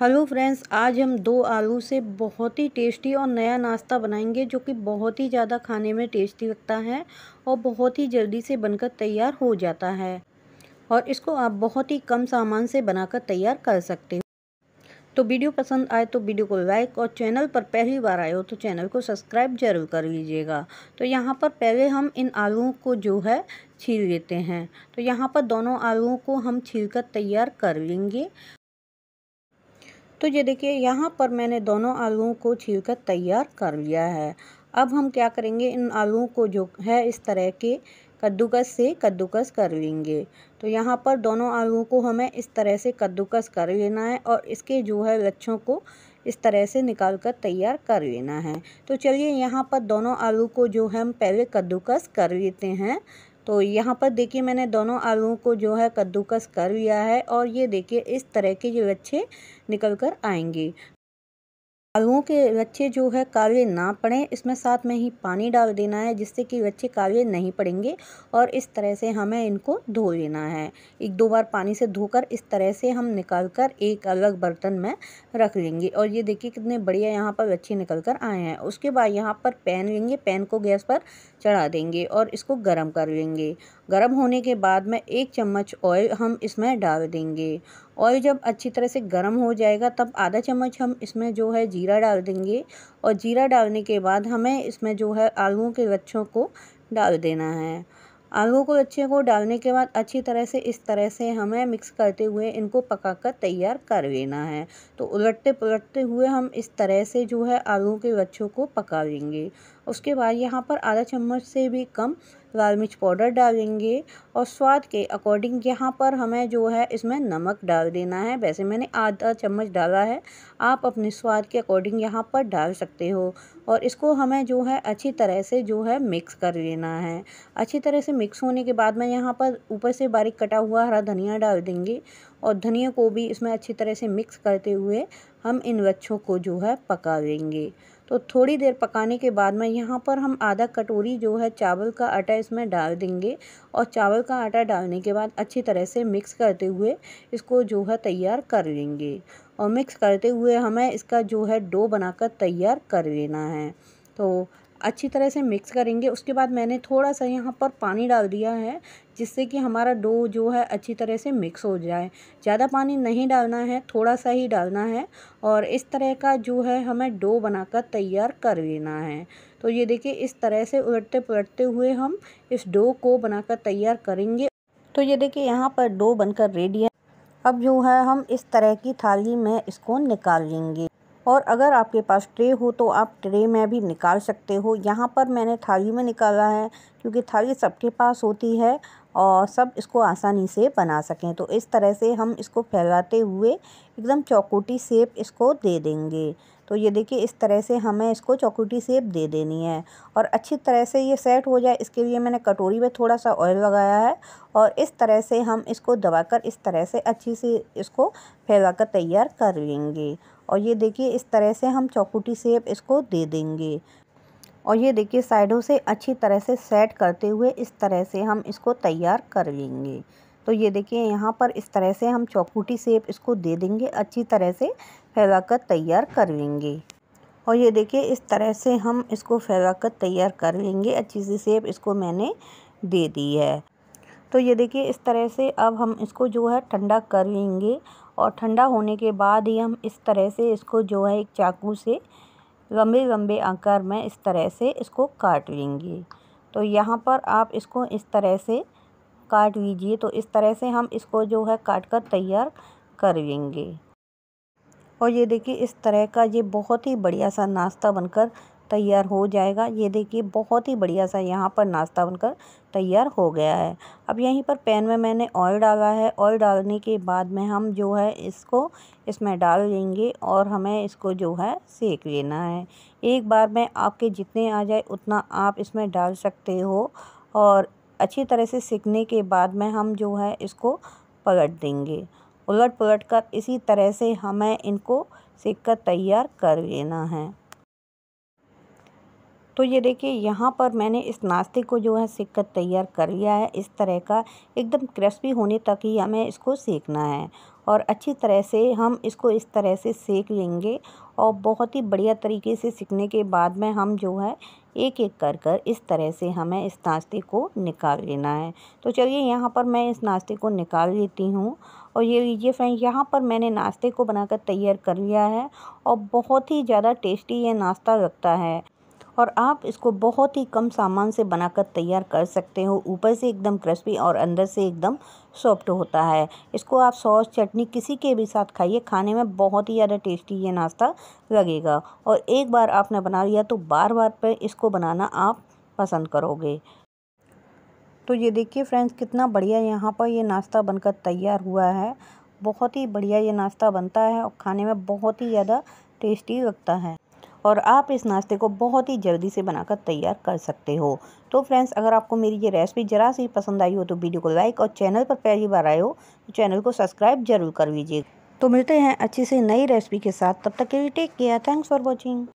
hello friends आज हम दो आलू से बहुत ही टेस्टी और नया नाश्ता बनाएंगे जो कि बहुत ही ज़्यादा खाने में टेस्टी लगता है और बहुत ही जल्दी से बनकर तैयार हो जाता है और इसको आप बहुत ही कम सामान से बनाकर तैयार कर सकते हो तो वीडियो पसंद आए तो वीडियो को लाइक और चैनल पर पहली बार आए हो तो चैनल को सब्सक्राइब जरूर कर लीजिएगा तो यहाँ पर पहले हम इन आलुओं को जो है छील लेते हैं तो यहाँ पर दोनों आलुओं को हम छील कर तैयार कर लेंगे तो ये देखिए यहाँ पर मैंने दोनों आलुओं को छील कर तैयार कर लिया है अब हम क्या करेंगे इन आलुओं को जो है इस तरह के कद्दूकस से कद्दूकस कर लेंगे तो यहाँ पर दोनों आलुओं को हमें इस तरह से कद्दूकस कर लेना है और इसके जो है लच्छों को इस तरह से निकाल कर तैयार कर लेना है तो चलिए यहाँ पर दोनों आलू को जो है हम पहले कद्दूकस कर लेते हैं तो यहाँ पर देखिए मैंने दोनों आलुओं को जो है कद्दूकस कर लिया है और ये देखिए इस तरह के ये बच्चे निकल कर आएंगे आलुओं के बच्चे जो है काले ना पड़े इसमें साथ में ही पानी डाल देना है जिससे कि बच्चे काले नहीं पड़ेंगे और इस तरह से हमें इनको धो लेना है एक दो बार पानी से धोकर इस तरह से हम निकाल कर एक अलग बर्तन में रख लेंगे और ये देखिए कितने बढ़िया यहाँ पर बच्चे निकल कर आए हैं उसके बाद यहाँ पर पैन लेंगे पैन को गैस पर चढ़ा देंगे और इसको गर्म कर लेंगे गर्म होने के बाद में एक चम्मच ऑयल हम इसमें डाल देंगे ऑयल जब अच्छी तरह से गर्म हो जाएगा तब आधा चम्मच हम इसमें जो है जीरा डाल देंगे और जीरा डालने के बाद हमें इसमें जो है आलूओं के गुच्छों को डाल देना है आलू को अच्छे को डालने के बाद अच्छी तरह से इस तरह से हमें मिक्स करते हुए इनको पकाकर तैयार कर लेना है तो उलटते पलटते हुए हम इस तरह से जो है आलू के गुच्छों को पका लेंगे उसके बाद यहाँ पर आधा चम्मच से भी कम लाल मिर्च पाउडर डालेंगे और स्वाद के अकॉर्डिंग यहाँ पर हमें जो है इसमें नमक डाल देना है वैसे मैंने आधा चम्मच डाला है आप अपने स्वाद के अकॉर्डिंग यहाँ पर डाल सकते हो और इसको हमें जो है अच्छी तरह से जो है मिक्स कर लेना है अच्छी तरह से मिक्स होने के बाद मैं यहाँ पर ऊपर से बारीक कटा हुआ हरा धनिया डाल देंगे और धनिया को भी इसमें अच्छी तरह से मिक्स करते हुए हम इन वच्छों को जो है पका लेंगे तो थोड़ी देर पकाने के बाद में यहाँ पर हम आधा कटोरी जो है चावल का आटा इसमें डाल देंगे और चावल का आटा डालने के बाद अच्छी तरह से मिक्स करते हुए इसको जो है तैयार कर लेंगे और मिक्स करते हुए हमें इसका जो है डो बनाकर तैयार कर लेना है तो अच्छी तरह से मिक्स करेंगे उसके बाद मैंने थोड़ा सा यहाँ पर पानी डाल दिया है जिससे कि हमारा डो जो है अच्छी तरह से मिक्स हो जाए ज़्यादा पानी नहीं डालना है थोड़ा सा ही डालना है और इस तरह का जो है हमें डो बनाकर तैयार कर लेना है तो ये देखिए इस तरह से उलटते पलटते हुए हम इस डो को बनाकर तैयार करेंगे तो ये देखिए यहाँ पर डो बनकर रेडी है अब जो है हम इस तरह की थाली में इसको निकाल लेंगे और अगर आपके पास ट्रे हो तो आप ट्रे में भी निकाल सकते हो यहाँ पर मैंने थाली में निकाला है क्योंकि थाली सबके पास होती है और सब इसको आसानी से बना सकें तो इस तरह से हम इसको फैलाते हुए एकदम चौकोटी सेप इसको दे देंगे तो ये देखिए इस तरह से हमें इसको चौकोटी सेप दे देनी है और अच्छी तरह से ये सेट हो जाए इसके लिए मैंने कटोरी में थोड़ा सा ऑयल लगाया है और इस तरह से हम इसको दबाकर इस तरह से अच्छी से इसको फैलाकर तैयार कर लेंगे और ये देखिए इस तरह से हम चौकुटी सेप इसको दे देंगे और ये देखिए साइडों से अच्छी तरह से सेट करते हुए इस तरह से हम इसको तैयार कर लेंगे तो ये देखिए यहाँ पर इस तरह से हम चौकुटी सेप इसको दे देंगे अच्छी तरह से फैलाकर तैयार कर लेंगे और ये देखिए इस तरह से हम इसको फैलाकर तैयार कर लेंगे अच्छी सी सेप इसको मैंने दे दी है तो ये देखिए इस तरह से अब हम इसको जो है ठंडा कर लेंगे और ठंडा होने के बाद ही हम इस तरह से इसको जो है एक चाकू से लंबे लंबे आकार में इस तरह से इसको काट लेंगे तो यहाँ पर आप इसको इस तरह से काट लीजिए तो इस तरह से हम इसको जो है काट कर तैयार कर लेंगे और ये देखिए इस तरह का ये बहुत ही बढ़िया सा नाश्ता बनकर तैयार हो जाएगा ये देखिए बहुत ही बढ़िया सा यहाँ पर नाश्ता बनकर तैयार हो गया है अब यहीं पर पैन में मैंने ऑयल डाला है ऑयल डालने के बाद में हम जो है इसको इसमें डाल देंगे और हमें इसको जो है सेक लेना है एक बार में आपके जितने आ जाए उतना आप इसमें डाल सकते हो और अच्छी तरह से सीखने के बाद में हम जो है इसको पलट देंगे उलट पलट कर इसी तरह से हमें इनको सीख कर तैयार कर लेना है तो ये देखिए यहाँ पर मैंने इस नाश्ते को जो है सेक कर तैयार कर लिया है इस तरह का एकदम क्रिस्पी होने तक ही हमें इसको सेकना है और अच्छी तरह से हम इसको इस तरह से सेक लेंगे और बहुत ही बढ़िया तरीके से सीखने के बाद में हम जो है एक एक कर कर इस तरह से हमें इस नाश्ते को निकाल लेना है तो चलिए यहाँ पर मैं इस नाश्ते को निकाल लेती हूँ और ये लीजिए फ्रेंड यहाँ पर मैंने नाश्ते को बनाकर तैयार कर लिया है और बहुत ही ज़्यादा टेस्टी ये नाश्ता लगता है और आप इसको बहुत ही कम सामान से बनाकर तैयार कर सकते हो ऊपर से एकदम क्रिस्पी और अंदर से एकदम सॉफ्ट होता है इसको आप सॉस चटनी किसी के भी साथ खाइए खाने में बहुत ही ज़्यादा टेस्टी ये नाश्ता लगेगा और एक बार आपने बना लिया तो बार बार पर इसको बनाना आप पसंद करोगे तो ये देखिए फ्रेंड्स कितना बढ़िया यहाँ पर ये नाश्ता बनकर तैयार हुआ है बहुत ही बढ़िया ये नाश्ता बनता है और खाने में बहुत ही ज़्यादा टेस्टी लगता है और आप इस नाश्ते को बहुत ही जल्दी से बनाकर तैयार कर सकते हो तो फ्रेंड्स अगर आपको मेरी ये रेसिपी ज़रा सी पसंद आई हो तो वीडियो को लाइक और चैनल पर पहली बार आए हो तो चैनल को सब्सक्राइब जरूर कर लीजिए तो मिलते हैं अच्छी से नई रेसिपी के साथ तब तक के लिए take care thanks for watching